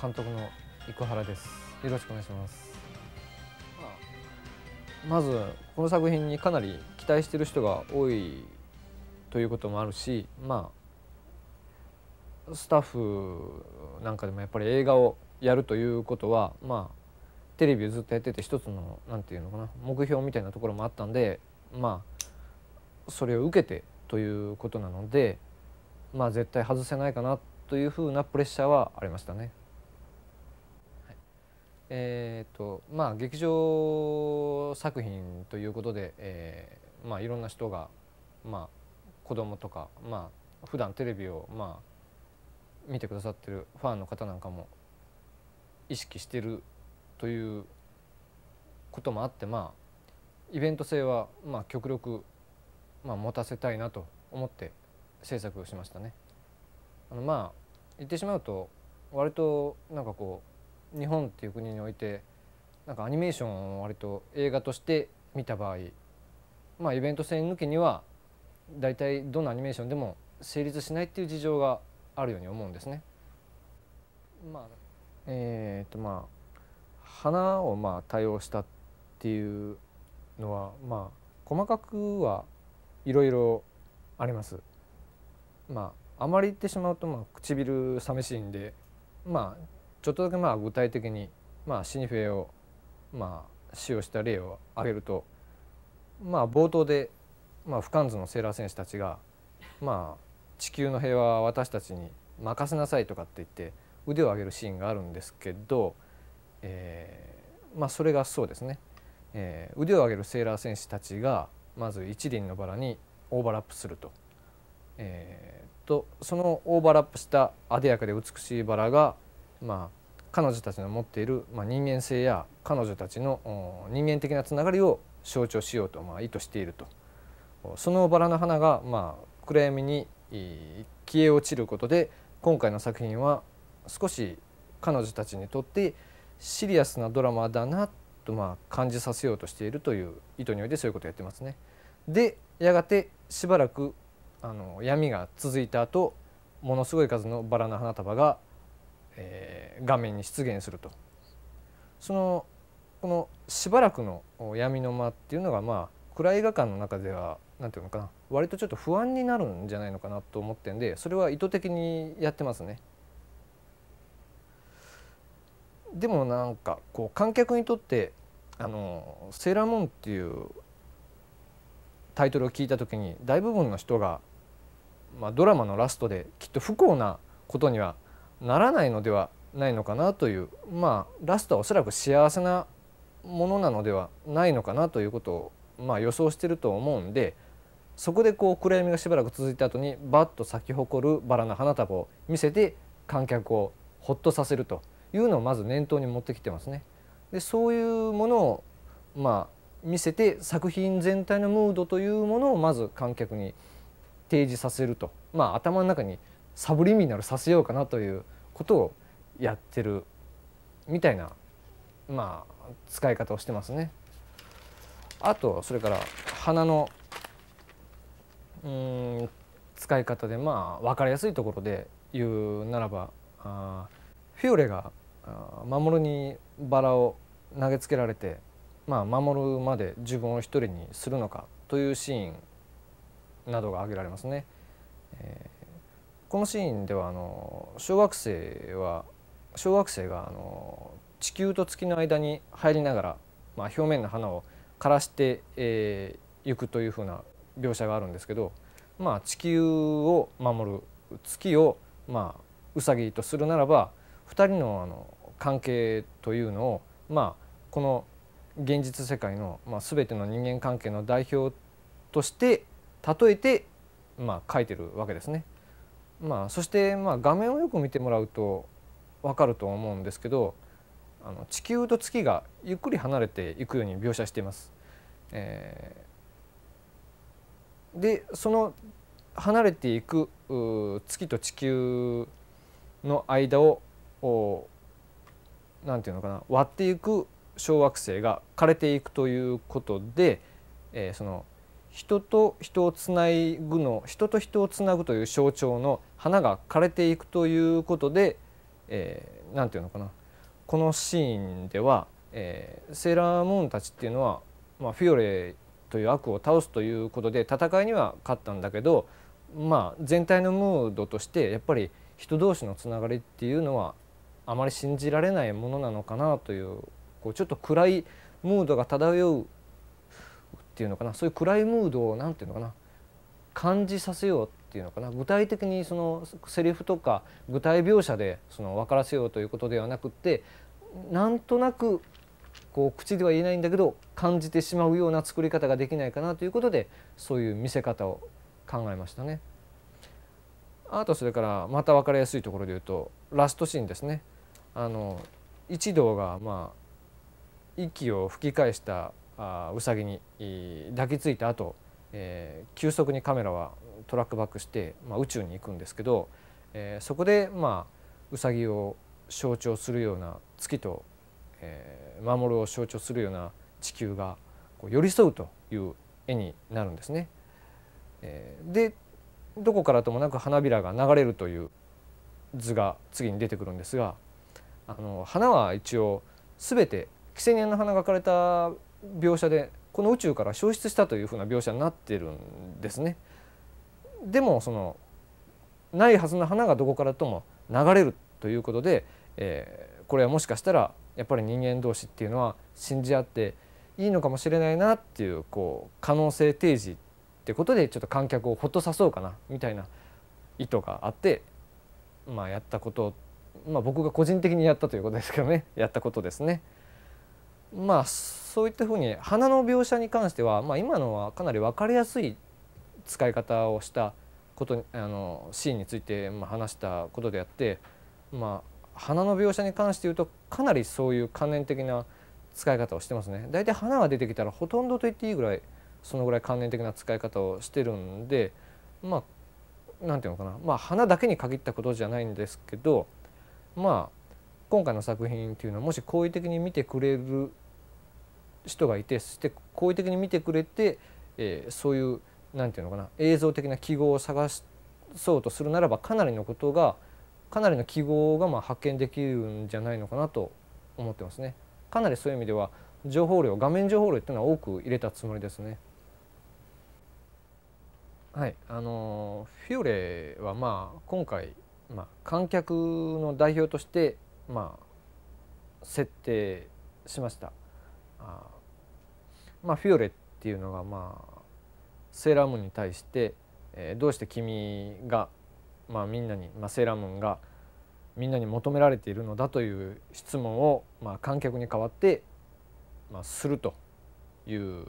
監督の生原ですよろしくお願いしますまずこの作品にかなり期待してる人が多いということもあるしまあスタッフなんかでもやっぱり映画をやるということはまあテレビをずっとやってて一つの何て言うのかな目標みたいなところもあったんでまあそれを受けてということなのでまあ絶対外せないかなというふうなプレッシャーはありましたね。えーとまあ、劇場作品ということで、えーまあ、いろんな人が、まあ、子供とか、まあ普段テレビを、まあ、見てくださってるファンの方なんかも意識してるということもあって、まあ、イベント性は、まあ、極力、まあ、持たせたいなと思って制作をしましたね。あのまあ言ってしまうと割となんかこう日本っていう国においてなんかアニメーションを割と映画として見た場合まあイベント戦抜きには大体どのアニメーションでも成立しないっていう事情があるように思うんですね。まあ、えっ、とまあ花をまあ多用したっていうのはまあ細かくはいろいろあります。まああまり言ってしまうとまあ唇寂しいんでまあちょっとだけまあ具体的に、まあ、シニフェをまあ使用した例を挙げると、まあ、冒頭で、まあ、不完図のセーラー戦士たちが、まあ、地球の平和は私たちに任せなさいとかって言って腕を上げるシーンがあるんですけど、えまあ、それがそうですね、え腕を上げるセーラー戦士たちがまず一輪のバラにオーバーラップすると。えーと、とそのオーバーラップした艶やかで美しいバラがまあ、彼女たちの持っている、まあ、人間性や彼女たちの人間的なつながりを象徴しようと、まあ、意図しているとそのバラの花が、まあ、暗闇に消え落ちることで今回の作品は少し彼女たちにとってシリアスなドラマだなとまあ感じさせようとしているという意図においてそういうことをやってますね。でやがてしばらくあの闇が続いた後ものすごい数のバラの花束がえー、画面に出現するとそのこのしばらくの闇の間っていうのがまあ暗い映画館の中では何て言うのかな割とちょっと不安になるんじゃないのかなと思ってんでそれは意図的にやってますね。でもなんかこう観客にとって「あのセーラームーン」っていうタイトルを聞いた時に大部分の人が、まあ、ドラマのラストできっと不幸なことにはならないのではないのかなというまあラストはおそらく幸せなものなのではないのかなということを、まあ、予想してると思うんでそこでこう暗闇がしばらく続いた後にバッと咲き誇るバラの花束を見せて観客をほっとさせるというのをまず念頭に持ってきてますね。でそういうものを、まあ、見せて作品全体のムードというものをまず観客に提示させると、まあ、頭の中にサブリミナルさせようかなということをやってるみたいなまあ使い方をしてますね。あとそれから鼻のうん使い方でまあ分かりやすいところで言うならばあフィオレが守にバラを投げつけられて、まあ、守るまで自分を一人にするのかというシーンなどが挙げられますね。えこのシーンではあの小学生は小学生があの地球と月の間に入りながら、まあ、表面の花を枯らしてい、えー、くというふうな描写があるんですけど、まあ、地球を守る月を、まあ、ウサギとするならば2人のあの関係というのを、まあ、この現実世界の、まあ、全ての人間関係の代表として例えて、まあ、書いてるわけですね。まあ、そしてまあ画面をよく見てもらうと分かると思うんですけどあの地球と月がゆっくり離れていくように描写しています。えー、でその離れていく月と地球の間をなんていうのかな割っていく小惑星が枯れていくということで、えー、その「人と人をつなぐの人と人をつなぐという象徴の花が枯れていくということで何、えー、て言うのかなこのシーンでは、えー、セーラームーンたちっていうのは、まあ、フィオレという悪を倒すということで戦いには勝ったんだけど、まあ、全体のムードとしてやっぱり人同士のつながりっていうのはあまり信じられないものなのかなというこうちょっと暗いムードが漂うっていうのかなそういう暗いムードを何て言うのかな感じさせようっていうのかな具体的にそのセリフとか具体描写でその分からせようということではなくってなんとなくこう口では言えないんだけど感じてしまうような作り方ができないかなということでそういう見せ方を考えましたね。あとそれからまた分かりやすいところで言うとラストシーンですね。あの一同がまあ息を吹き返したあウサギに抱きついた後、えー、急速にカメラはトラックバックして、まあ、宇宙に行くんですけど、えー、そこで、まあ、ウサギを象徴するような月と、えー、守るを象徴するような地球がこう寄り添うという絵になるんですね。えー、でどこからともなく花びらが流れるという図が次に出てくるんですがあの花は一応全てキセニアの花が描かれた描写でこの宇宙から消失したというふうな描写になってるんですね。でもそのないはずの花がどこからとも流れるということで、えー、これはもしかしたらやっぱり人間同士っていうのは信じ合っていいのかもしれないなっていうこう可能性提示ってことでちょっと観客をほっとさそうかなみたいな意図があって、まあ、やったこと、まあ、僕が個人的にやったということですけどねやったことですね。まあそういったふうに花の描写に関しては、まあ、今のはかなり分かりやすい使い方をしたことあのシーンについて、ま話したことであって、まあ、花の描写に関して言うとかなりそういう関連的な使い方をしてますね。大体花が出てきたらほとんどと言っていいぐらいそのぐらい関連的な使い方をしてるんでまあ何て言うのかな、まあ、花だけに限ったことじゃないんですけどまあ今回の作品っていうのはもし好意的に見てくれる人がいてそして好意的に見てくれて、えー、そういう何ていうのかな映像的な記号を探そうとするならばかなりのことがかなりの記号がま発見できるんじゃないのかなと思ってますね。かなりそういう意味では情報量画面情報量っていうのは多く入れたつもりですね。はい、あのフィオレはまあ今回、まあ、観客の代表としてまあ設定しました。あまあ、フィオレっていうのが、まあ、セーラームーンに対して、えー、どうして君が、まあ、みんなに、まあ、セーラームーンがみんなに求められているのだという質問を、まあ、観客に代わって、まあ、するという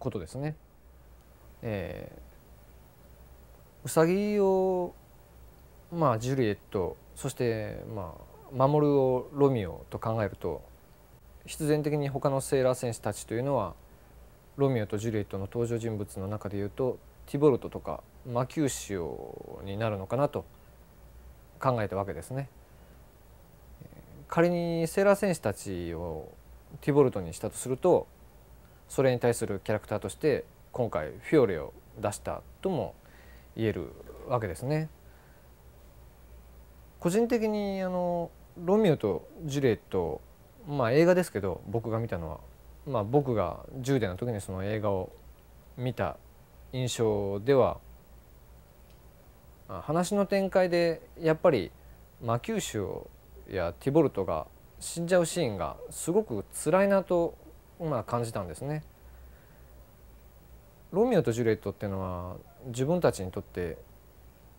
ことですね。えー、うさぎを、まあ、ジュリエットそして、まあ、守るをロミオと考えると必然的に他のセーラー戦士たちというのはロミオとジュリエットの登場人物の中でいうとティボルトとかマキューシオになるのかなと考えたわけですね。仮にセーラー戦士たちをティボルトにしたとするとそれに対するキャラクターとして今回フィオレを出したとも言えるわけですね。個人的にあのロミオとジュリエットまあ映画ですけど僕が見たのは、まあ、僕が10代の時にその映画を見た印象では話の展開でやっぱりマキューシュやティボルトが死んじゃうシーンがすごく辛いなと、まあ、感じたんですね。ロミオとジュレットっていうのは自分たちにとって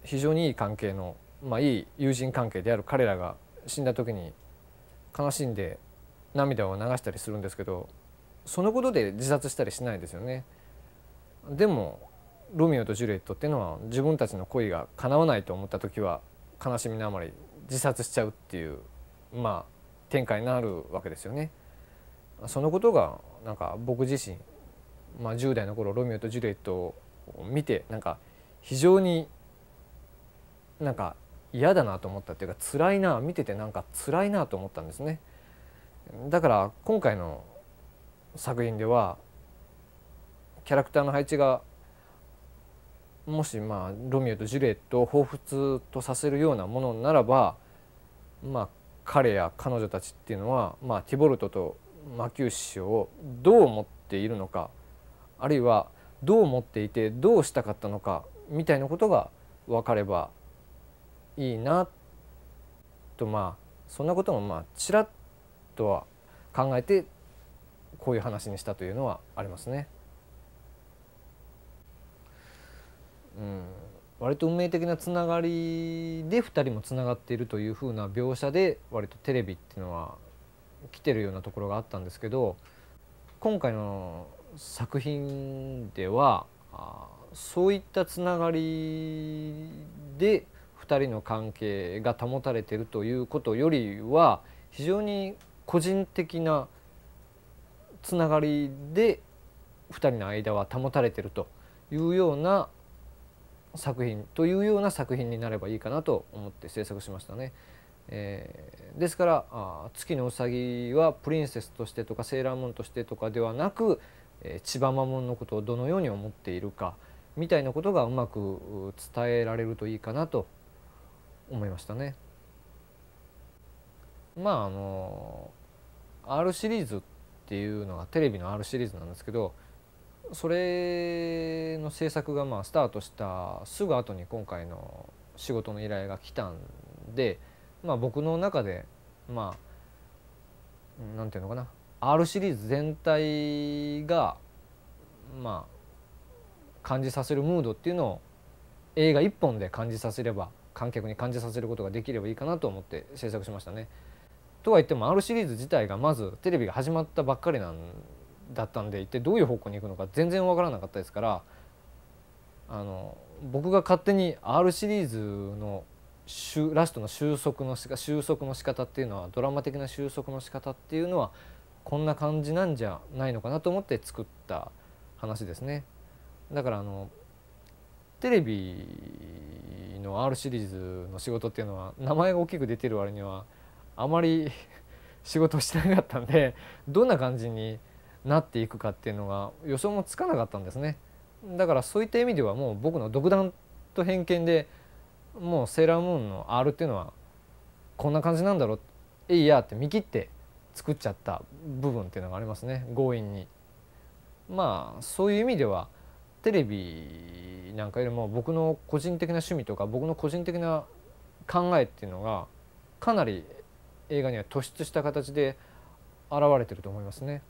非常にいい関係の、まあ、いい友人関係である彼らが死んだ時に悲しんで涙を流したりするんですけどそのことで自殺したりしないですよね。でもロミオとジュリエットっていうのは自分たちの恋が叶わないと思った時は悲しみのあまり自殺しちゃうっていうまあ展開になるわけですよね。そのことがなんか僕自身、まあ、10代の頃ロミオとジュリエットを見てなんか非常になんか嫌だなと思ったっていうか辛いな見ててなんか辛いなと思ったんですね。だから今回の作品ではキャラクターの配置がもしまあロミオとジュリエットを彷彿とさせるようなものならばまあ彼や彼女たちっていうのはまあティボルトとマキューシをどう思っているのかあるいはどう思っていてどうしたかったのかみたいなことが分かればいいなとまあそんなこともまあちらっとは考えてこういう話にしたというのはありますね。うん、割と運命的なつながりで2人もつながっているというふうな描写で割とテレビっていうのは来てるようなところがあったんですけど今回の作品ではそういったつながりで2人の関係が保たれているということよりは非常に個人的なつながりで2人の間は保たれてるというような作品というような作品になればいいかなと思って制作しましたね。えー、ですから「あ月のうさぎ」はプリンセスとしてとかセーラームーンとしてとかではなく、えー、千葉魔物のことをどのように思っているかみたいなことがうまく伝えられるといいかなと思いましたね。まああのー R シリーズっていうのがテレビの R シリーズなんですけどそれの制作がまあスタートしたすぐ後に今回の仕事の依頼が来たんで、まあ、僕の中でまあ何て言うのかな R シリーズ全体がまあ感じさせるムードっていうのを映画一本で感じさせれば観客に感じさせることができればいいかなと思って制作しましたね。とはいっても R シリーズ自体がまずテレビが始まったばっかりなんだったんで一体どういう方向に行くのか全然分からなかったですからあの僕が勝手に R シリーズのラストの収束のし収束の仕方っていうのはドラマ的な収束の仕方っていうのはこんな感じなんじゃないのかなと思って作った話ですね。だからあのテレビの R シリーズの仕事っていうのは名前が大きく出てる割にはあまり仕事してなかったんでどんな感じになっていくかっていうのが予想もつかなかったんですねだからそういった意味ではもう僕の独断と偏見でもうセーラームーンの R っていうのはこんな感じなんだろういいやって見切って作っちゃった部分っていうのがありますね強引に。まあそういう意味ではテレビなんかよりも僕の個人的な趣味とか僕の個人的な考えっていうのがかなり映画には突出した形で現れてると思いますね。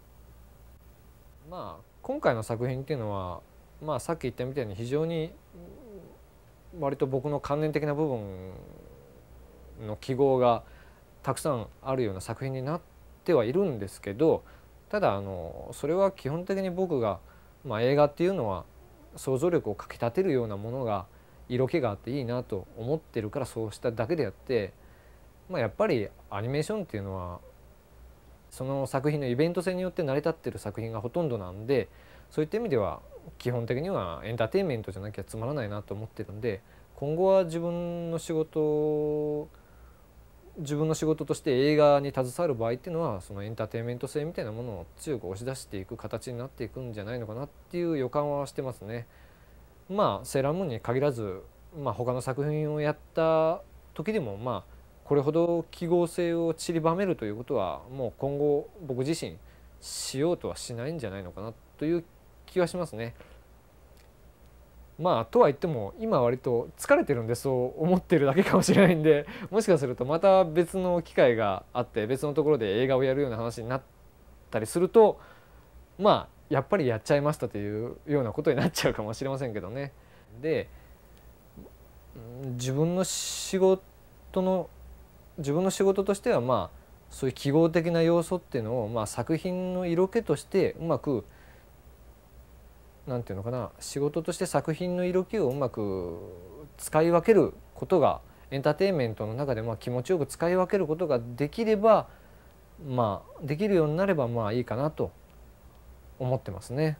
まあ今回の作品っていうのは、まあ、さっき言ったみたいに非常に割と僕の観念的な部分の記号がたくさんあるような作品になってはいるんですけどただあのそれは基本的に僕が、まあ、映画っていうのは想像力をかきたてるようなものが色気があっていいなと思ってるからそうしただけであってまあ、やっぱりアニメーションっていうのはその作品のイベント性によって成り立ってる作品がほとんどなんでそういった意味では基本的にはエンターテインメントじゃなきゃつまらないなと思ってるんで今後は自分の仕事自分の仕事として映画に携わる場合っていうのはそのエンターテインメント性みたいなものを強く押し出していく形になっていくんじゃないのかなっていう予感はしてますね。まあセーラームーンに限らず、まあ、他の作品をやった時でもまあこれほど記号性を散りばめるということはもう今後僕自身しようとはしないんじゃないのかなという気はしますね。まあとは言っても今割と疲れてるんでそう思ってるだけかもしれないんでもしかするとまた別の機会があって別のところで映画をやるような話になったりするとまあやっぱりやっちゃいましたというようなことになっちゃうかもしれませんけどね。で自分の仕事の自分の仕事としてはまあそういう記号的な要素っていうのを、まあ、作品の色気としてうまくなんていうのかな仕事として作品の色気をうまく使い分けることがエンターテインメントの中でまあ気持ちよく使い分けることができればまあできるようになればまあいいかなと思ってますね。